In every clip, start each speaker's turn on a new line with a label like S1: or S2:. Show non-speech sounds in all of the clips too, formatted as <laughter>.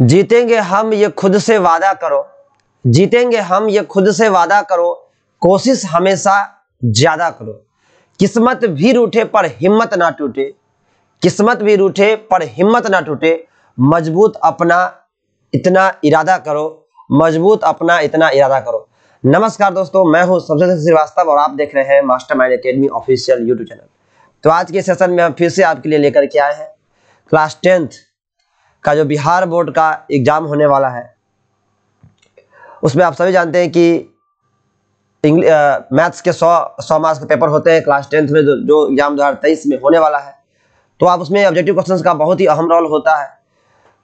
S1: जीतेंगे हम ये खुद से वादा करो जीतेंगे हम ये खुद से वादा करो कोशिश हमेशा ज्यादा करो किस्मत भी रूठे पर हिम्मत ना टूटे किस्मत भी रूठे पर हिम्मत ना टूटे मजबूत अपना इतना इरादा करो मजबूत अपना इतना इरादा करो नमस्कार दोस्तों मैं हूं सबसे श्रीवास्तव और आप देख रहे हैं Master Mind Academy official YouTube channel तो आज के सेशन में हम फिर से आपके लिए लेकर के आए हैं क्लास टेंथ का जो बिहार बोर्ड का एग्ज़ाम होने वाला है उसमें आप सभी जानते हैं कि मैथ्स के सौ सौ मार्क्स के पेपर होते हैं क्लास टेंथ में जो एग्ज़ाम दो हज़ार तेईस में होने वाला है तो आप उसमें ऑब्जेक्टिव क्वेश्चन का बहुत ही अहम रोल होता है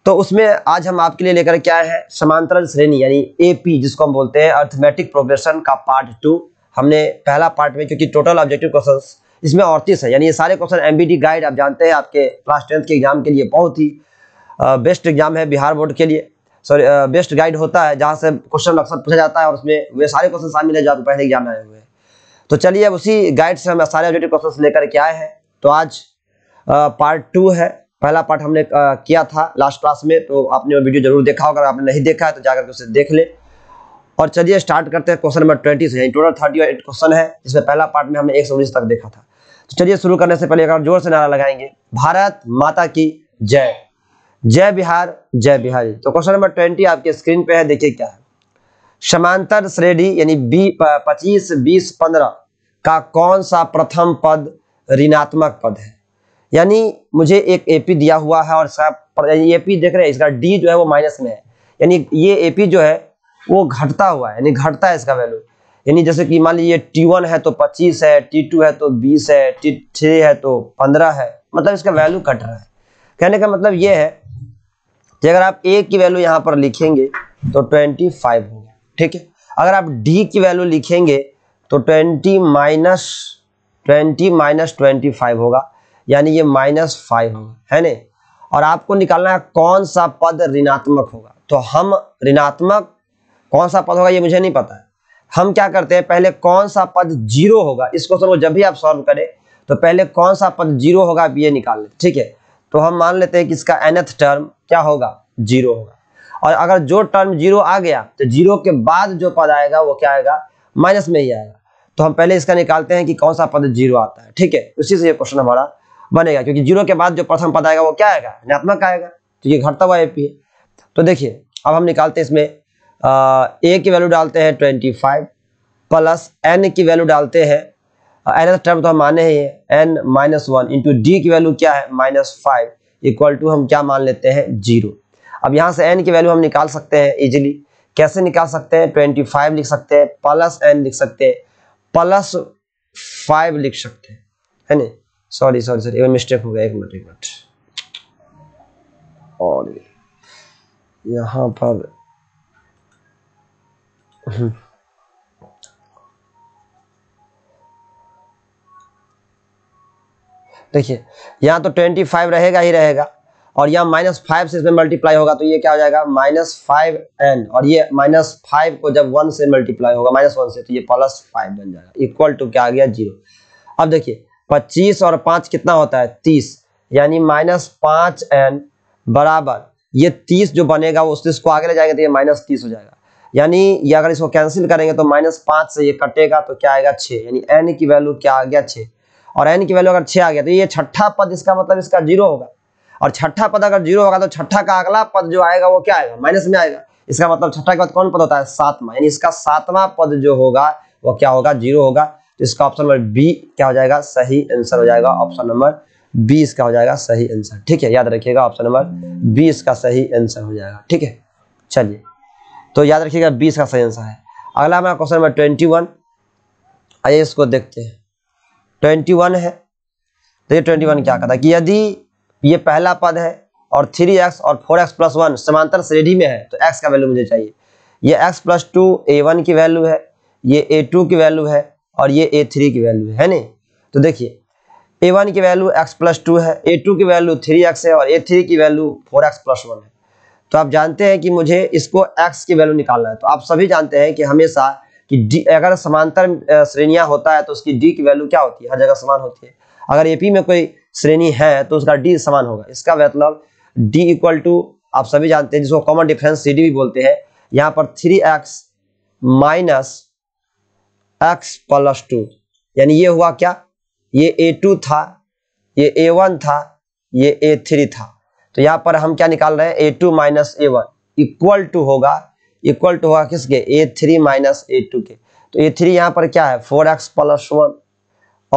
S1: तो उसमें आज हम आपके लिए लेकर क्या है समांतर श्रेणी यानी एपी जिसको हम बोलते हैं अर्थमेटिक प्रोग्रेशन का पार्ट टू हमने पहला पार्ट में क्योंकि टोटल ऑब्जेक्टिव क्वेश्चंस इसमें अड़तीस है यानी ये सारे क्वेश्चन एमबीडी गाइड आप जानते हैं आपके क्लास टेंथ के एग्जाम के लिए बहुत ही बेस्ट एग्जाम है बिहार बोर्ड के लिए सॉरी बेस्ट गाइड होता है जहाँ से क्वेश्चन अक्सर पूछा जाता है और उसमें वे सारे क्वेश्चन शामिल है जो आपको पहले एग्जाम में आए हुए हैं तो चलिए अब उसी गाइड से हम सारे ऑब्जेक्टिव क्वेश्चन लेकर के आए हैं तो आज पार्ट टू है पहला पार्ट हमने किया था लास्ट क्लास में तो आपने वो वीडियो जरूर देखा होगा अगर आपने नहीं देखा है तो जाकर के उसे देख ले और चलिए स्टार्ट करते हैं क्वेश्चन नंबर ट्वेंटी से यानी टोटल थर्टी एट क्वेश्चन है जिसमें पहला पार्ट में हमने एक सौ उन्नीस तक देखा था तो चलिए शुरू करने से पहले एक जोर से नारा लगाएंगे भारत माता की जय जय बिहार जय बिहारी तो क्वेश्चन नंबर ट्वेंटी आपके स्क्रीन पे है देखिए क्या है समांतर श्रेणी यानी बी पच्चीस बीस पंद्रह का कौन सा प्रथम पद ऋणात्मक पद है यानी मुझे एक एपी दिया हुआ है और इसका एपी देख रहे हैं इसका डी जो है वो माइनस में है यानी ये एपी जो है वो घटता हुआ है यानी घटता है इसका वैल्यू यानी जैसे कि मान लीजिए टी वन है तो पच्चीस है टी टू है तो बीस है टी थ्री है तो पंद्रह है मतलब इसका वैल्यू घट रहा है कहने का मतलब ये है कि अगर आप ए की वैल्यू यहाँ पर लिखेंगे तो ट्वेंटी फाइव होगा ठीक है अगर आप डी की वैल्यू लिखेंगे तो twenty minus twenty minus twenty five होगा यानी ये माइनस फाइव होगा है ना और आपको निकालना है कौन सा पद ऋणात्मक होगा तो हम ऋणात्मक कौन सा पद होगा ये मुझे नहीं पता है हम क्या करते हैं पहले कौन सा पद जीरो होगा इस क्वेश्चन को जब भी आप सॉल्व करें तो पहले कौन सा पद जीरो होगा आप ये निकाल लें ठीक है तो हम मान लेते हैं कि इसका एनथ टर्म क्या होगा जीरो होगा और अगर जो टर्म जीरो आ गया तो जीरो के बाद जो पद आएगा वो क्या आएगा माइनस में ही आएगा तो हम पहले इसका निकालते हैं कि कौन सा पद जीरो आता है ठीक है उसी से ये क्वेश्चन हमारा बनेगा क्योंकि जीरो के बाद जो प्रथम पद आएगा वो क्या आएगा ऋणात्मक आएगा तो ये घटता हुआ ए पी है तो देखिए अब हम निकालते हैं इसमें ए की वैल्यू डालते हैं ट्वेंटी फाइव प्लस एन की वैल्यू डालते हैं एन टर्म तो, तो हम माने हैं n minus one into d की वैल्यू क्या है माइनस फाइव इक्वल टू हम क्या मान लेते हैं जीरो अब यहाँ से एन की वैल्यू हम निकाल सकते हैं इजिली कैसे निकाल सकते हैं ट्वेंटी फाइव लिख सकते हैं प्लस एन लिख सकते हैं प्लस फाइव लिख सकते हैं है ना सॉरी सॉरी सॉरी एवं मिस्टेक हो गया एक मिनट एक मिनट और यहाँ पर हम्म। देखिए यहाँ तो ट्वेंटी फाइव रहेगा ही रहेगा और यहाँ माइनस फाइव से इसमें मल्टीप्लाई होगा तो ये क्या हो जाएगा माइनस फाइव एन और ये माइनस फाइव को जब वन से मल्टीप्लाई होगा माइनस वन से तो ये प्लस फाइव बन जाएगा इक्वल टू क्या आ गया जीरो अब देखिए पच्चीस और पाँच कितना होता है तीस यानी माइनस पाँच एन बराबर ये तीस जो बनेगा वो उससे इसको आगे ले जाएंगे तो ये माइनस तीस हो जाएगा यानी ये अगर इसको कैंसिल करेंगे तो माइनस पाँच से ये कटेगा तो क्या आएगा छः यानी एन की वैल्यू क्या आ गया छः और एन की वैल्यू अगर छः आ गया तो ये छठा पद इसका मतलब इसका जीरो होगा और छठा पद अगर जीरो होगा तो छठा का अगला पद जो आएगा वो क्या आएगा माइनस में आएगा इसका मतलब छठा के बाद कौन पद होता है सातवा यानी इसका सातवा पद जो होगा वो क्या होगा जीरो होगा तो इसका ऑप्शन नंबर बी क्या हो जाएगा सही आंसर हो जाएगा ऑप्शन नंबर बी इसका हो जाएगा सही आंसर ठीक है याद रखिएगा ऑप्शन नंबर बी इसका सही आंसर हो जाएगा ठीक है चलिए तो याद रखिएगा बी इसका सही आंसर है अगला हमारा क्वेश्चन नंबर ट्वेंटी वन आइए इसको देखते हैं ट्वेंटी वन है तो ये ट्वेंटी वन क्या कहता है कि यदि ये पहला पद है और थ्री एक्स और फोर एक्स प्लस वन समांतर श्रेणी में है तो एक्स का वैल्यू मुझे चाहिए ये x plus two a one की वैल्यू है ये ए टू की वैल्यू है और ये ए थ्री की वैल्यू है नहीं तो देखिए ए वन की वैल्यू एक्स प्लस टू है ए टू की वैल्यू थ्री एक्स है और ए थ्री की value four x plus one है तो आप जानते हैं कि मुझे इसको एक्स की वैल्यू निकालना है तो आप सभी जानते हैं कि हमेशा कि डी अगर समांतर श्रेणियां होता है तो उसकी डी की वैल्यू क्या होती है हर जगह समान होती है अगर एपी में कोई श्रेणी है तो उसका डी समान होगा इसका मतलब डी इक्वल टू आप सभी जानते हैं जिसको कॉमन डिफरेंस सी भी बोलते हैं यहाँ पर three x minus x plus two यानी ये हुआ क्या ये ए टू था ये ए वन था ये ए थ्री था तो यहाँ पर हम क्या निकाल रहे हैं a two minus a one equal to होगा इक्वल टू होगा किसके a three minus a two के तो ए थ्री यहाँ पर क्या है फोर एक्स प्लस वन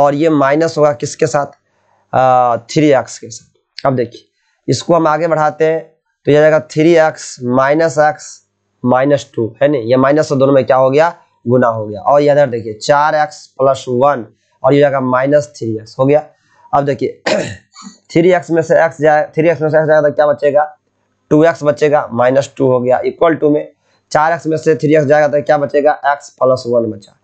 S1: और ये माइनस होगा किसके साथ थ्री एक्स के साथ अब देखिए इसको हम आगे बढ़ाते हैं तो यह जाएगा three x minus x minus two है नहीं ये माइनस दोनों में क्या हो गया गुना हो गया और इधर देखिए चार एक्स प्लस वन और ये जाएगा माइनस थ्री एक्स हो गया अब देखिए थ्री <clears throat> एक्स में से एक्स जाए थ्री एक्स में से एक्स जाएगा तो क्या बचेगा टू एक्स बचेगा माइनस टू हो गया इक्वल टू में चार एक्स में से थ्री एक्स जाएगा तो क्या बचेगा एक्स प्लस वन बचा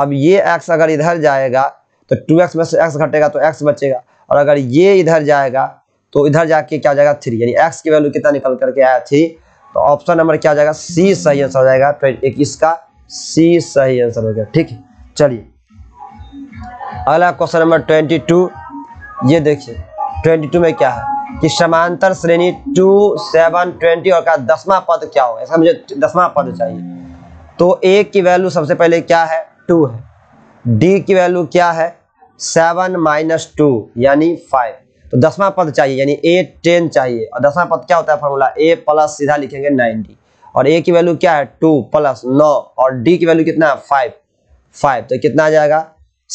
S1: अब ये एक्स अगर इधर जाएगा तो टू एक्स में से एक्स घटेगा तो एक्स बचेगा और अगर ये इधर जाएगा तो इधर जाके क्या जाएगा थ्री यानी एक्स की वैल्यू कितना निकल करके आया थ्री तो ऑप्शन नंबर क्या जाएगा सी सही आंसर हो जाएगा तो एक इसका सी सही आंसर हो गया ठीक है चलिए अगला क्वेश्चन नंबर ट्वेंटी टू ये देखिए ट्वेंटी टू में क्या है कि समांतर श्रेणी टू सेवन ट्वेंटी और का दसवां पद क्या होगा ऐसा मुझे दसवां पद चाहिए तो ए की वैल्यू सबसे पहले क्या है टू है डी की वैल्यू क्या है सेवन माइनस टू यानी फाइव तो दसवां पद चाहिए यानी ए टेन चाहिए और दसवां पद क्या होता है फॉर्मूला ए प्लस सीधा लिखेंगे नाइनटी और ए की वैल्यू क्या है टू प्लस नौ और डी की वैल्यू कितना है फाइव फाइव तो कितना आ जाएगा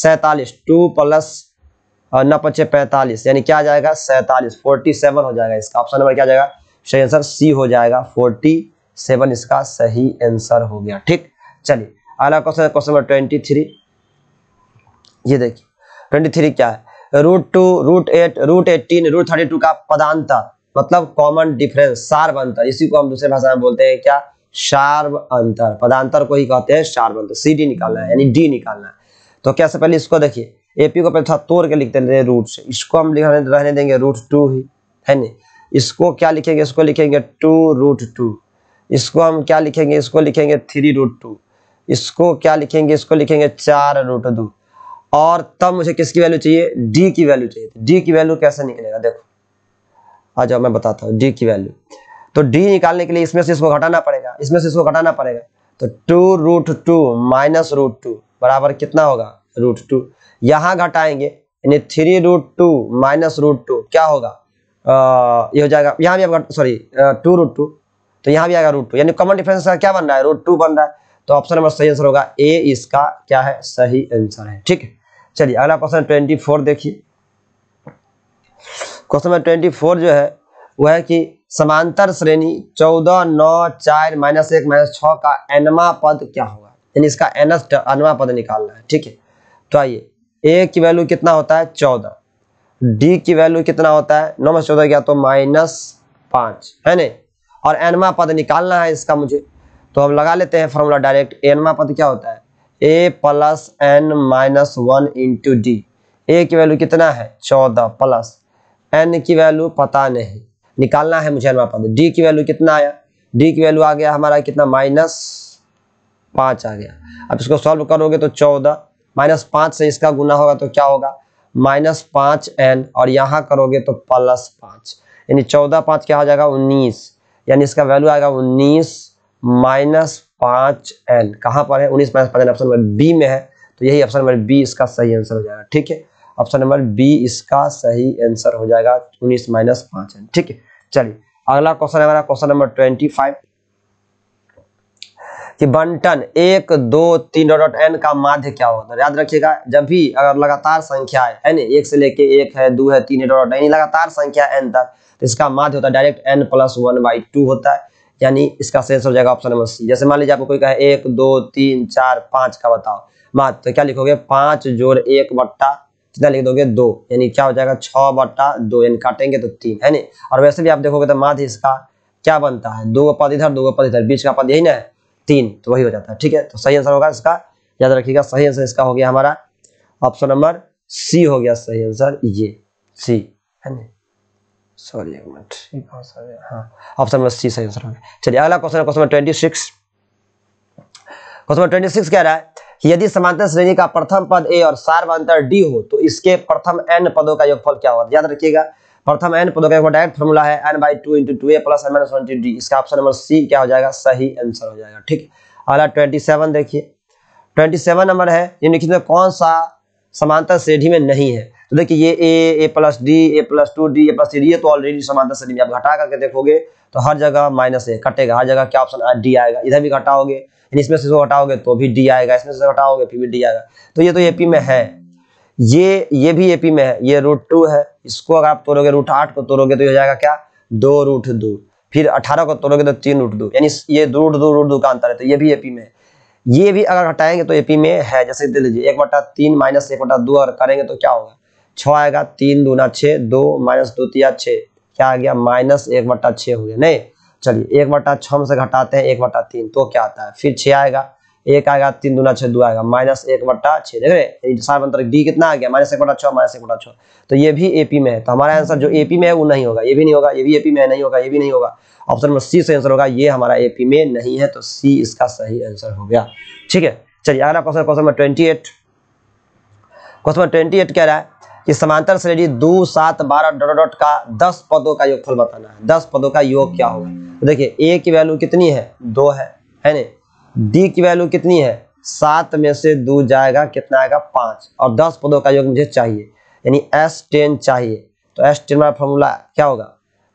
S1: सैतालीस टू प्लस और न पचे पैंतालीस यानी क्या जाएगा सैंतालीस फोर्टी सेवन हो जाएगा इसका ऑप्शन नंबर क्या जाएगा सही आंसर सी हो जाएगा फोर्टी सेवन इसका सही आंसर हो गया ठीक चलिए अगला question question number twenty three ये देखिए ट्वेंटी थ्री क्या है root two root eight root eighteen root thirty two का पदांतर मतलब कॉमन डिफरेंस सार्व अंतर इसी को हम दूसरे भाषा में बोलते हैं क्या शार्व अंतर पदांतर को ही कहते हैं शार्व अंतर सी डी निकालना है यानी डी निकालना है तो कैसे पहले इसको देखिए एपी को पहले थोड़ा तोड़ के लिखते रहे रूट से इसको हम लिखा रहने देंगे रूट टू ही है नहीं इसको क्या लिखेंगे इसको लिखेंगे टू रूट टू इसको हम क्या लिखेंगे इसको लिखेंगे थ्री रूट टू इसको क्या लिखेंगे इसको लिखेंगे चार रूट दो और तब मुझे किसकी वैल्यू चाहिए डी की वैल्यू चाहिए डी की वैल्यू कैसे निकलेगा देखो आ जाओ मैं बताता हूँ डी की वैल्यू तो डी निकालने के लिए इसमें से इसको घटाना पड़ेगा इसमें से इसको घटाना पड़ेगा तो two root two minus root two बराबर कितना होगा रूट टू यहां घटाएंगे यानी three root two minus root two क्या होगा ये हो जाएगा यहाँ भी आप सॉरी टू रूट टू तो यहाँ भी आएगा रूट टू यानी कॉमन डिफरेंस का क्या बन रहा है रूट टू बन रहा है तो ऑप्शन नंबर सही आंसर होगा ए इसका क्या है सही आंसर है ठीक चलिए अगला क्वेश्चन ट्वेंटी फोर देखिए क्वेश्चन नंबर ट्वेंटी फोर जो है वह है कि समांतर श्रेणी चौदह नौ चार माइनस एक माइनस छ का एनवा पद क्या होगा यानी इसका एनस अनवा पद निकालना है ठीक है तो आइए ए की वैल्यू कितना होता है चौदह डी की वैल्यू कितना होता है नौ में चौदह गया तो माइनस पाँच है ने और एनवा पद निकालना है इसका मुझे तो हम लगा लेते हैं फॉर्मूला डायरेक्ट एनवा पद क्या होता है a plus N minus one into d a की वैल्यू कितना है चौदह प्लस एन की वैल्यू पता नहीं निकालना है मुझे एनवा पद डी की वैल्यू कितना आया डी की वैल्यू आ गया हमारा कितना माइनस पाँच आ गया अब इसको सॉल्व करोगे तो चौदह माइनस पाँच से इसका गुना होगा तो क्या होगा माइनस पाँच एन और यहाँ करोगे तो प्लस पाँच यानी चौदह पाँच क्या हो जाएगा उन्नीस यानी इसका वैल्यू आएगा उन्नीस माइनस पाँच एन कहाँ पर है उन्नीस माइनस पाँच एन ऑप्शन नंबर बी में है तो यही ऑप्शन नंबर बी इसका सही आंसर हो जाएगा ठीक है ऑप्शन नंबर बी इसका सही आंसर हो जाएगा उन्नीस माइनस पाँच एन ठीक है चलिए अगला क्वेश्चन है हमारा क्वेश्चन नंबर ट्वेंटी फाइव कि बंटन एक दो तीन डॉट एन का माध्य क्या होता है याद रखिएगा जब भी अगर लगातार संख्या है ना एक से लेके एक है दो है तीन डॉट एन लगातार संख्या एन तक तो इसका माध्य होता है direct n plus one by two होता है यानी इसका सेंस हो जाएगा ऑप्शन नंबर सी जैसे मान लीजिए आपको कोई कहे एक दो तीन चार पाँच का बताओ माध्य तो क्या लिखोगे पाँच जोड़ एक बट्टा कितना लिख दोगे दो यानी क्या हो जाएगा छ बट्टा दो यानी काटेंगे तो तीन है ना और वैसे भी आप देखोगे तो माध्य इसका क्या बनता है दो पद इधर दो पद इधर बीच का पद यही ना है तीन तो वही हो जाता है ठीक है तो सही आंसर होगा इसका याद रखिएगा सही आंसर इसका हो गया हमारा ऑप्शन नंबर सी हो गया सही आंसर ये सी है ना सॉरी एक मिनट हाँ ऑप्शन नंबर सी सही आंसर हो गया चलिए अगला क्वेश्चन है question number twenty six question twenty six कह रहा है यदि समांतर श्रेणी का प्रथम पद ए और सार्व डी हो तो इसके प्रथम एन पदों का योगफल क्या होगा याद रखिएगा प्रथम एन पदों का डायरेक्ट फॉर्मूला है N by two into two A plus N minus one d इसका ऑप्शन नंबर सी क्या हो जाएगा सही आंसर हो जाएगा ठीक अगला ट्वेंटी सेवन देखिए ट्वेंटी सेवन नंबर है निम्नलिखित में कौन सा समांतर श्रेणी में नहीं है तो देखिए ये a a plus d a plus two d a plus three ये तो ऑलरेडी समांतर श्रेणी में आप घटा करके देखोगे तो हर जगह माइनस ए कटेगा हर जगह क्या ऑप्शन डी आएगा इधर भी घटाओगे इसमें से जो घटाओगे तो भी डी आएगा इसमें से घटाओगे फिर भी डी आएगा तो ये तो एपी में है ये ये भी एपी में है ये रूट टू है इसको अगर आप तोड़ोगे रूट आठ को तोड़ोगे तो हो जाएगा क्या दो रूट दो फिर अठारह को तोड़ोगे तो तीन रूट दो यानी ये दो रूट दो रूट दो का अंतर है तो ये भी एपी में है ये भी अगर हटाएंगे तो एपी में है जैसे दे लीजिए एक बटा तीन माइनस एक बटा दो अगर करेंगे तो क्या होगा छ आएगा तीन दूना छः दो माइनस दो तिया छः क्या आ गया माइनस एक बटा छः हो गया नहीं चलिए एक बटा छः से घटाते हैं एक बटा तीन तो क्या आता है फिर छः आएगा एक आएगा तीन दुना छह दो आएगा माइनस एक बट्टा छह देख रहे सात अंतर डी कितना आ गया माइनस एक बटा छः माइनस एक बटा छः तो ये भी एपी में है तो हमारा आंसर जो एपी में है वो नहीं होगा ये भी नहीं होगा ये भी एपी में नहीं होगा ये भी नहीं होगा ऑप्शन नंबर सी से आंसर होगा ये हमारा एपी में नहीं है तो सी इसका सही आंसर हो गया ठीक है चलिए अगला question question number twenty eight question number twenty eight कह रहा है कि समांतर श्रेणी दो सात बारह डॉट डॉट का दस पदों का योगफल बताना है दस पदों का योग क्या होगा तो देखिए ए की वैल्यू कितनी है दो है है नहीं डी की वैल्यू कितनी है सात में से दो जाएगा कितना आएगा पाँच और दस पदों का योग मुझे चाहिए यानी एस टेन चाहिए तो एस टेन वाला फॉर्मूला क्या होगा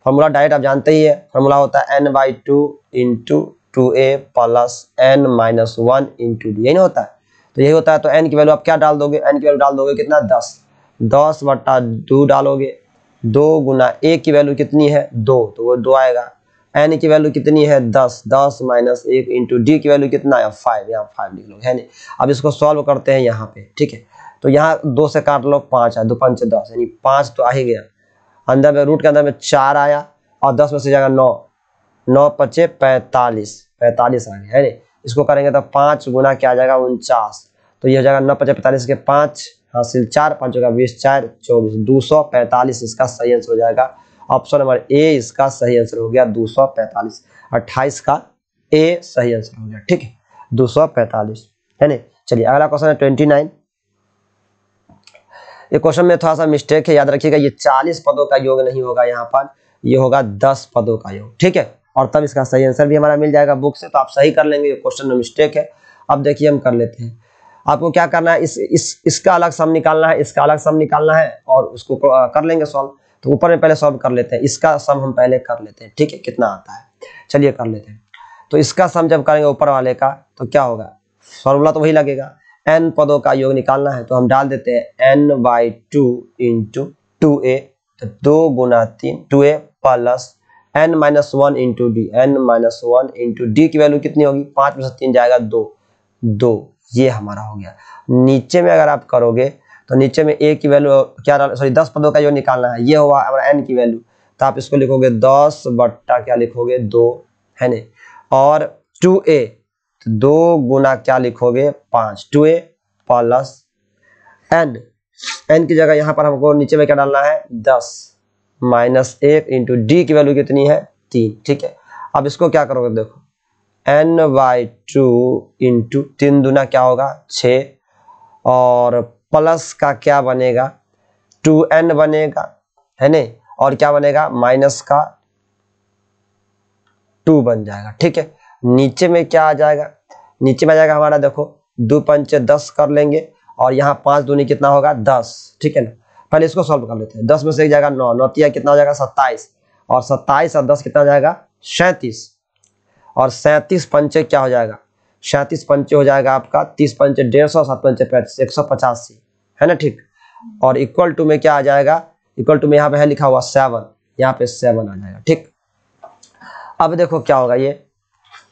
S1: फॉर्मूला डायरेक्ट आप जानते ही है फॉर्मूला होता है N by two into two A plus N minus one into d यही होता है तो यही होता है तो एन की वैल्यू आप क्या डाल दोगे एन की वैल्यू डाल दोगे कितना दस दस बट्टा दो डालोगे दो गुना ए की वैल्यू कितनी है दो तो वो दो आएगा एन की वैल्यू कितनी है दस दस माइनस एक इंटू डी की वैल्यू कितना आया फाइव यहाँ फाइव लिख लो है नहीं अब इसको सॉल्व करते हैं यहाँ पे ठीक है तो यहाँ दो से काट लो पाँच आया दो पंच दस यानी पाँच तो आ ही गया अंदर में रूट के अंदर में चार आया और दस में से जाएगा नौ नौ पचे पैंतालीस पैंतालीस आ गया है नहीं इसको करेंगे तो पाँच गुना क्या आ जाएगा उनचास तो ये हो जाएगा नौ पचे पैंतालीस के पाँच हासिल चार पाँच होगा बीस चार चौबीस दो सौ पैंतालीस इसका सही आंसर हो जाएगा ऑप्शन नंबर ए इसका सही आंसर हो गया दो सौ पैंतालीस अट्ठाईस का ए सही आंसर हो गया ठीक है दो सौ पैंतालीस है ना चलिए अगला क्वेश्चन है ट्वेंटी नाइन ये क्वेश्चन में थोड़ा सा मिस्टेक है याद रखिएगा ये चालीस पदों का योग नहीं होगा यहाँ पर ये होगा दस पदों का योग ठीक है और तब इसका सही आंसर भी हमारा मिल जाएगा बुक से तो आप सही कर लेंगे ये क्वेश्चन में मिस्टेक है अब देखिए हम कर लेते हैं आपको क्या करना है इस इस इसका अलग सम निकालना है इसका अलग सम निकालना है और उसको कर लेंगे सॉल्व तो ऊपर में पहले सॉल्व कर लेते हैं इसका सम हम पहले कर लेते हैं ठीक है कितना आता है चलिए कर लेते हैं तो इसका सम जब करेंगे ऊपर वाले का तो क्या होगा फॉर्मूला तो वही लगेगा एन पदों का योग निकालना है तो हम डाल देते हैं n by two into two a तो दो गुना तीन टू ए plus N minus one into d n minus one into d की वैल्यू कितनी होगी पांच में से तीन जाएगा दो दो ये हमारा हो गया नीचे में अगर आप करोगे तो नीचे में ए की वैल्यू क्या सॉरी दस पदों का जो निकालना है ये हुआ हमारा एन की वैल्यू तो आप इसको लिखोगे दस बट्टा क्या लिखोगे दो है न और टू ए तो दो गुना क्या लिखोगे पाँच टू ए प्लस एन एन की जगह यहाँ पर हमको नीचे में क्या डालना है दस माइनस एक इंटू डी की वैल्यू कितनी है तीन ठीक है अब इसको क्या करोगे देखो एन बाई टू इंटू तीन दुना क्या होगा छ और प्लस का क्या बनेगा टू एन बनेगा है ना और क्या बनेगा माइनस का टू बन जाएगा ठीक है नीचे में क्या आ जाएगा नीचे में आ जाएगा हमारा देखो दो पंच दस कर लेंगे और यहाँ पाँच दूनी कितना होगा दस ठीक है ना पहले इसको सॉल्व कर लेते हैं दस में से एक जाएगा नौ नौतिया कितना हो जाएगा सत्ताईस और सत्ताईस और दस कितना हो जाएगा सैंतीस और सैंतीस पंचे क्या हो जाएगा सैंतीस पंचे हो जाएगा आपका तीस पंचे डेढ़ सौ सात पंचे पैंतीस एक सौ पचासी है ना ठीक और इक्वल टू में क्या आ जाएगा इक्वल टू में यहाँ पे है लिखा हुआ सेवन यहाँ पे सेवन आ जाएगा ठीक अब देखो क्या होगा ये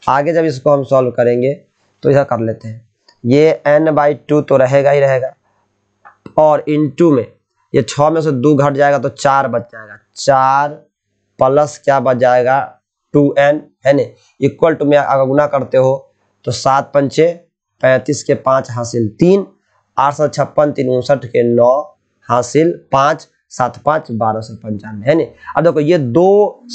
S1: आगे जब इसको हम सॉल्व करेंगे तो इधर कर लेते हैं ये एन बाई टू तो रहेगा ही रहेगा और इन टू में ये छः में से दो घट जाएगा तो चार बच जाएगा चार प्लस क्या बच जाएगा टू एन है ना इक्वल टू में अगर गुना करते हो तो सात पंचे पैंतीस के पाँच हासिल तीन आठ सौ छप्पन तीन उनसठ के नौ हासिल पाँच सात पाँच बारह सौ पंचानवे है नहीं अब देखो ये दो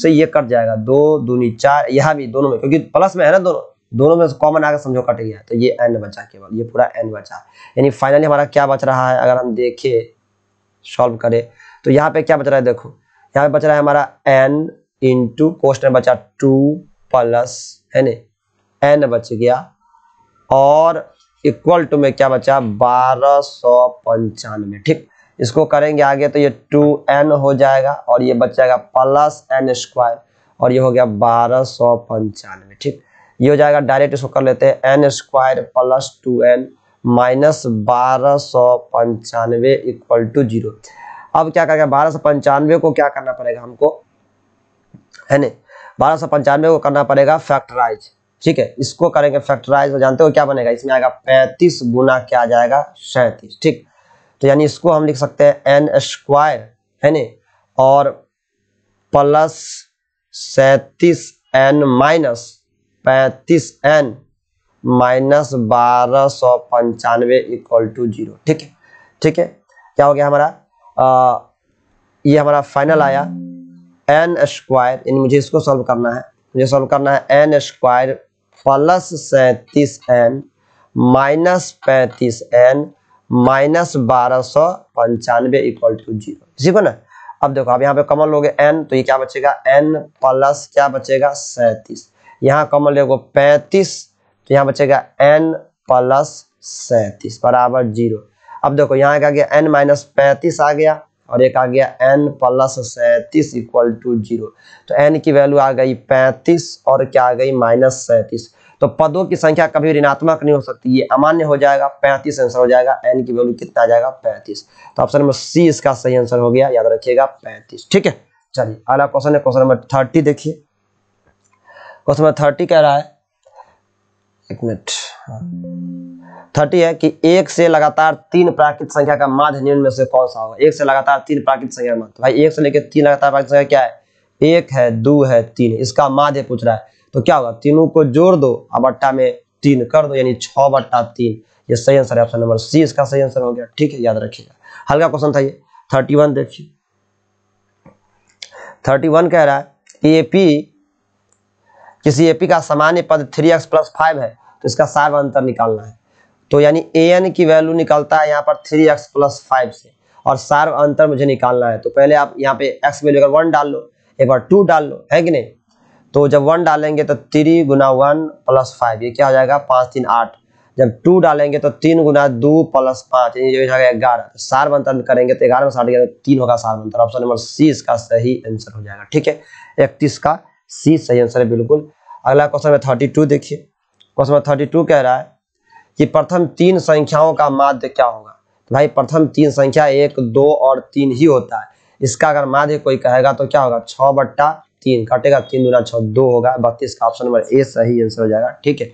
S1: से ये कट जाएगा दो दूनी चार यहाँ भी दोनों में क्योंकि प्लस में है ना दोनों दोनों में कॉमन आकर समझो कट गया तो ये एन बचा केवल ये पूरा एन बचा यानी फाइनली हमारा क्या बच रहा है अगर हम देखें सॉल्व करें तो यहाँ पे क्या बच रहा है देखो यहाँ पे बच रहा है हमारा एन इंटू कोस्ट में बचा टू प्लस है नहीं एन बच गया और इक्वल टू में क्या बचा बारह सौ पंचानवे ठीक इसको करेंगे आगे तो ये टू एन हो जाएगा और ये बचेगा प्लस एन स्क्वायर और ये हो गया बारह सौ पंचानवे ठीक ये हो जाएगा डायरेक्ट इसको कर लेते हैं n square plus two n minus बारह सौ पंचानवे इक्वल टू जीरो अब क्या करेगा बारह सौ पंचानवे को क्या करना पड़ेगा हमको है ना बारह सौ पंचानवे को करना पड़ेगा फैक्टराइज ठीक है इसको करेंगे फैक्टराइज तो जानते हो क्या बनेगा इसमें आएगा पैंतीस गुना क्या जाएगा सैंतीस ठीक तो यानी इसको हम लिख सकते हैं एन स्क्वायर है न और प्लस सैतीस एन माइनस पैंतीस एन माइनस बारह सौ पंचानवे इक्वल टू जीरो ठीक है ठीक है क्या हो गया हमारा आ, ये हमारा फाइनल आया एन स्क्वायर यानी मुझे इसको सॉल्व करना है मुझे सॉल्व करना है एन स्क्वायर प्लस सैंतीस एन माइनस पैंतीस एन माइनस बारह सौ पंचानवे इक्वल टू जीरो ठीक है ना अब देखो अब यहाँ पे कमल लोगे एन तो ये क्या बचेगा एन प्लस क्या बचेगा सैंतीस यहाँ कमल लोगो पैंतीस तो यहाँ बचेगा एन प्लस सैंतीस बराबर जीरो अब देखो यहाँ क्या गया एन माइनस पैंतीस आ गया और एक आ गया एन प्लस सैंतीस इक्वल टू जीरो तो एन की वैल्यू आ गई पैंतीस और क्या आ गई माइनस सैंतीस तो पदों की संख्या कभी ऋणात्मक नहीं हो सकती ये अमान्य हो जाएगा पैंतीस आंसर हो जाएगा एन की वैल्यू कितना आ जाएगा पैंतीस तो ऑप्शन नंबर सी इसका सही आंसर हो गया याद रखिएगा पैंतीस ठीक है चलिए अगला क्वेश्चन है क्वेश्चन नंबर थर्टी देखिए क्वेश्चन नंबर थर्टी कह रहा है एक मिनट थर्टी है कि एक से लगातार तीन प्राकृत संख्या का माध्य निम्न में से कौन सा होगा एक से लगातार तीन प्राकृत संख्या माध्य भाई एक से लेकर तीन लगातार प्राकृत संख्या क्या है एक है दो है तीन इसका माध्य पूछ रहा है तो क्या होगा तीनों को जोड़ दो अब में तीन कर दो यानी छः बट्टा तीन ये सही आंसर है ऑप्शन नंबर सी इसका सही आंसर हो गया ठीक है याद रखिएगा हल्का क्वेश्चन था ये थर्टी वन देखिए थर्टी वन कह रहा है ए पी किसी ए पी का सामान्य पद थ्री एक्स प्लस फाइव है तो इसका सार्व अंतर निकालना है तो यानी ए एन की वैल्यू निकलता है यहाँ पर थ्री एक्स प्लस फाइव से और सार्व अंतर मुझे निकालना है तो पहले आप यहाँ पे एक्स वैल्यू अगर वन डाल लो एक बार टू डाल लो है कि नहीं तो जब वन डालेंगे तो थ्री गुना वन प्लस फाइव ये क्या हो जाएगा पाँच तीन आठ जब टू डालेंगे तो तीन गुना दो प्लस पाँच ये हो जाएगा ग्यारह तो सार्व अंतर करेंगे तो ग्यारह में साठ गया तो तीन होगा सार्व अंतर ऑप्शन नंबर सी इसका सही आंसर हो जाएगा ठीक है इकतीस का सी सही आंसर है बिल्कुल अगला क्वेश्चन है थर्टी टू देखिए क्वेश्चन नंबर थर्टी टू कह रहा है कि प्रथम तीन संख्याओं का माध्य क्या होगा तो भाई प्रथम तीन संख्या एक दो और तीन ही होता है इसका अगर माध्य कोई कहेगा तो क्या होगा छः बट्टा तीन कटेगा तीन दूना छः दो होगा बत्तीस का ऑप्शन नंबर ए सही आंसर हो जाएगा ठीक है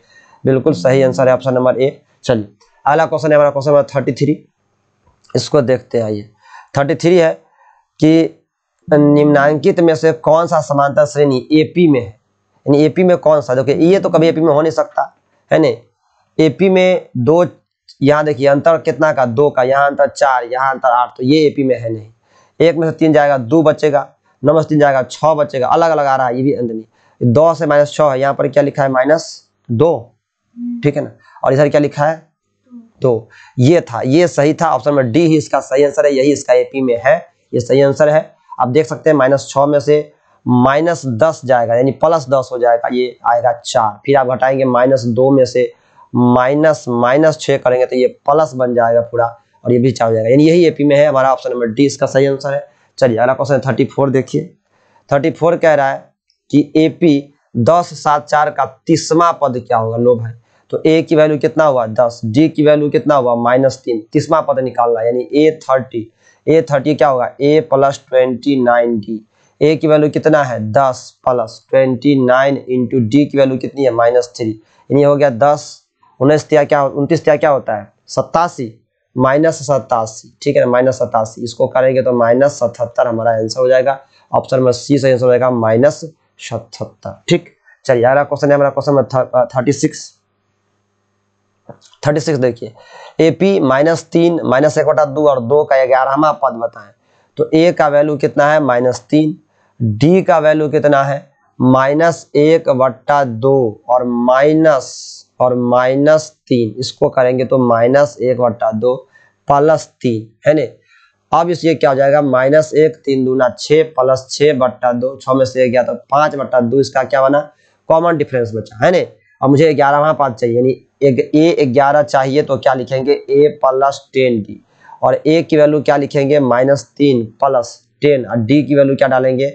S1: बिल्कुल सही आंसर है ऑप्शन नंबर ए चलिए अगला क्वेश्चन है हमारा क्वेश्चन नंबर थर्टी थ्री इसको देखते हैं ये थर्टी थ्री है कि निम्नांकित में से कौन सा समांतर श्रेणी एपी में है यानी एपी में कौन सा देखिए ये e तो कभी एपी में हो नहीं सकता है नहीं एपी में दो यहाँ देखिए अंतर कितना का दो का यहाँ अंतर चार यहाँ अंतर आठ तो ये एपी में है नहीं एक में से तीन जाएगा दो बचेगा नौ में से तीन जाएगा छः बचेगा अलग अलग आ रहा है ये भी अंत नहीं दो से माइनस छः है यहाँ पर क्या लिखा है माइनस दो हम्म। ठीक है ना और इधर क्या लिखा है तो ये था ये सही था ऑप्शन नंबर डी ही इसका सही आंसर है यही इसका पी में है ये सही आंसर है आप देख सकते हैं माइनस छः में से माइनस दस जाएगा यानी प्लस दस हो जाएगा ये आएगा चार फिर आप घटाएंगे माइनस दो में से माइनस माइनस छः करेंगे तो ये प्लस बन जाएगा पूरा और ये भी चार हो जाएगा यानी यही एपी में है हमारा ऑप्शन नंबर डी इसका सही आंसर है चलिए अगला क्वेश्चन थर्टी फोर देखिए थर्टी फोर कह रहा है कि ए पी दस सात चार का तीसवा पद क्या होगा लो भाई तो ए की वैल्यू कितना हुआ दस डी की वैल्यू कितना हुआ माइनस तीन तीसवा पद निकालना यानी ए थर्टी ए थर्टी क्या होगा ए plus twenty nine d a की वैल्यू कितना है दस plus twenty nine into d की वैल्यू कितनी है माइनस थ्री यानी हो गया दस उन्नीस त्या क्या उनतीस त्या क्या होता है सत्तासी माइनस सतासी ठीक है ना माइनस सतासी इसको करेंगे तो माइनस सतहत्तर हमारा आंसर हो जाएगा ऑप्शन नंबर सी से आंसर हो जाएगा माइनस सतहत्तर ठीक चलिए अगला क्वेश्चन है हमारा question number thirty six thirty six देखिए ए पी माइनस तीन माइनस एक बटा दो और दो का ग्यारहवा पद बताएं तो ए का वैल्यू कितना है माइनस तीन डी का वैल्यू कितना है माइनस एक बट्टा दो और माइनस और माइनस तीन इसको करेंगे तो माइनस एक बट्टा दो प्लस तीन है न अब इसलिए क्या हो जाएगा माइनस एक तीन दूना छः प्लस छः बट्टा दो छः में से एक गया तो पाँच बट्टा दो इसका क्या बना कॉमन डिफरेंस बचा है ना अब मुझे ग्यारह वहाँ पाँच चाहिए यानी एक ए ग्यारह चाहिए तो क्या लिखेंगे ए प्लस टेन डी और ए की वैल्यू क्या लिखेंगे माइनस तीन प्लस टेन और डी की वैल्यू क्या डालेंगे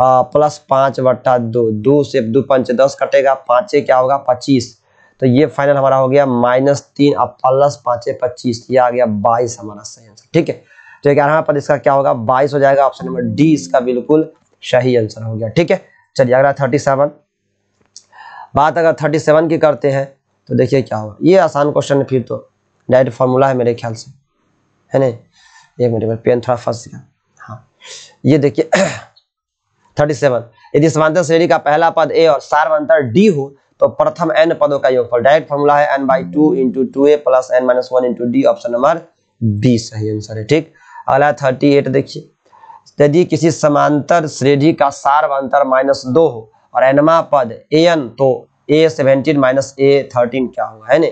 S1: प्लस पाँच बट्टा दो दो से दो पंच दस कटेगा से क्या होगा पच्चीस तो ये फाइनल हमारा हो गया माइनस तीन और प्लस पाँचे पच्चीस ये आ गया बाईस हमारा सही आंसर ठीक है तो ग्यारह पर इसका क्या होगा बाईस हो जाएगा ऑप्शन नंबर डी इसका बिल्कुल सही आंसर हो गया ठीक है चलिए अगला थर्टी सेवन बात अगर थर्टी सेवन की करते हैं तो देखिए क्या होगा ये आसान क्वेश्चन है फिर तो डायरेक्ट फार्मूला है मेरे ख्याल से है ना मेरे मिनट पेन थोड़ा फंस गया हाँ ये देखिए थर्टी <clears throat> सेवन यदि समांतर श्रेणी का पहला पद ए और सार्वंतर डी हो तो प्रथम एन पदों का योगफल डायरेक्ट फॉर्मूला है N by two into two A plus N minus one into D option number B सही आंसर है ठीक अगला थर्टी एट देखिए यदि किसी समांतर श्रेणी का सार्व अंतर माइनस दो हो और एनमा पद ए एन तो A seventeen minus A thirteen क्या होगा है ना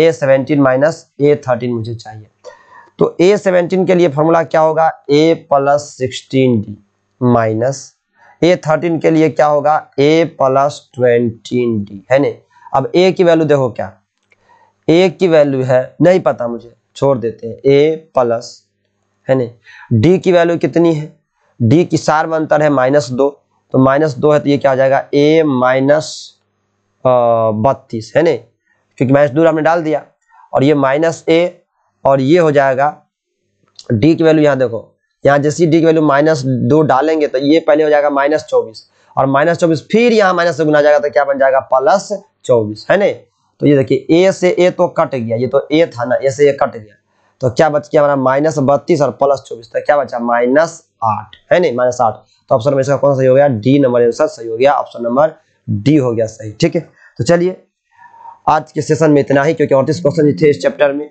S1: A seventeen minus A thirteen मुझे चाहिए तो ए सेवेंटीन के लिए फॉर्मूला क्या होगा ए plus sixteen D minus A thirteen के लिए क्या होगा ए प्लस ट्वेंटीन डी है नहीं अब ए की वैल्यू देखो क्या ए की वैल्यू है नहीं पता मुझे छोड़ देते हैं ए प्लस है नहीं डी की वैल्यू कितनी है डी की सार अंतर है माइनस दो तो माइनस दो है तो ये क्या हो जाएगा ए माइनस बत्तीस है नहीं क्योंकि माइनस दूर हमने डाल दिया और ये माइनस ए और ये हो जाएगा डी की वैल्यू यहाँ देखो यहाँ जैसी डी की वैल्यू माइनस दो डालेंगे तो ये पहले हो जाएगा माइनस चौबीस और माइनस चौबीस फिर यहाँ माइनस से गुना जाएगा तो क्या बन जाएगा प्लस चौबीस है ना तो ये देखिए ए से ए तो कट गया ये तो ए था ना ए से ए कट गया तो क्या बच गया हमारा माइनस बत्तीस और प्लस चौबीस तो क्या बचा माइनस आठ है नहीं माइनस आठ तो ऑप्शन में इसका कौन सही हो गया डी नंबर आंसर सही हो गया ऑप्शन नंबर डी हो गया सही ठीक है तो चलिए आज के सेशन में इतना ही क्योंकि अड़तीस क्वेश्चन थे इस चैप्टर में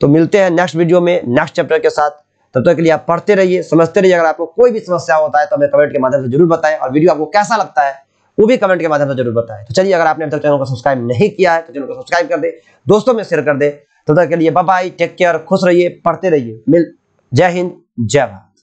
S1: तो मिलते हैं नेक्स्ट वीडियो में नेक्स्ट चैप्टर के साथ तब तक तो के लिए आप पढ़ते रहिए समझते रहिए अगर आपको कोई भी समस्या होता है तो हमें कमेंट के माध्यम से जरूर बताएं और वीडियो आपको कैसा लगता है वो भी कमेंट के माध्यम से जरूर बताएं तो चलिए अगर आपने अब तक चैनल को सब्सक्राइब नहीं किया है तो चैनल को सब्सक्राइब कर दे दोस्तों में शेयर कर दे तब तक के लिए बाय टेक केयर खुश रहिए पढ़ते रहिए मिल जय हिंद जय भारत